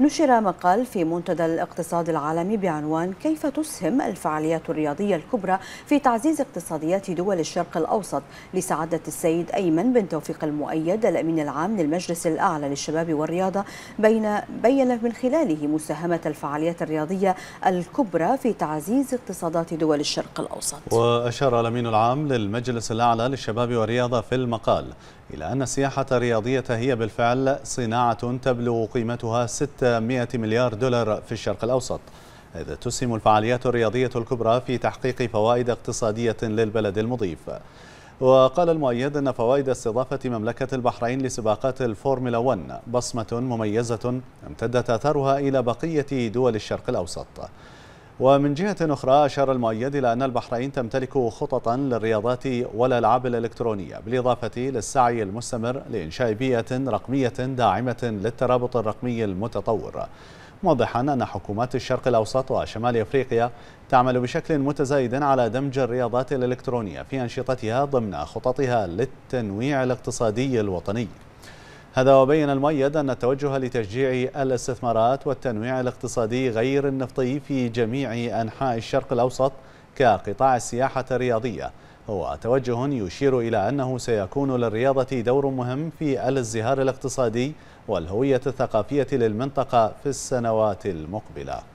نشر مقال في منتدى الاقتصاد العالمي بعنوان كيف تسهم الفعاليات الرياضية الكبرى في تعزيز اقتصاديات دول الشرق الأوسط لسعادة السيد أيمن بن توفيق المؤيد الأمين العام للمجلس الأعلى للشباب والرياضة بين بين من خلاله مساهمة الفعاليات الرياضية الكبرى في تعزيز اقتصادات دول الشرق الأوسط وأشار الأمين العام للمجلس الأعلى للشباب والرياضة في المقال إلى أن السياحة الرياضية هي بالفعل صناعة تبلغ قيمتها 600 مليار دولار في الشرق الأوسط إذ تسهم الفعاليات الرياضية الكبرى في تحقيق فوائد اقتصادية للبلد المضيف وقال المؤيد أن فوائد استضافة مملكة البحرين لسباقات الفورمولا 1 بصمة مميزة امتدت أثرها إلى بقية دول الشرق الأوسط ومن جهة أخرى أشار المؤيد إلى أن البحرين تمتلك خططا للرياضات والألعاب الإلكترونية بالإضافة للسعي المستمر لإنشاء بيئة رقمية داعمة للترابط الرقمي المتطور موضحا أن حكومات الشرق الأوسط وشمال أفريقيا تعمل بشكل متزايد على دمج الرياضات الإلكترونية في أنشطتها ضمن خططها للتنويع الاقتصادي الوطني هذا وبين المؤيد أن التوجه لتشجيع الاستثمارات والتنويع الاقتصادي غير النفطي في جميع أنحاء الشرق الأوسط كقطاع السياحة الرياضية هو توجه يشير إلى أنه سيكون للرياضة دور مهم في الازدهار الاقتصادي والهوية الثقافية للمنطقة في السنوات المقبلة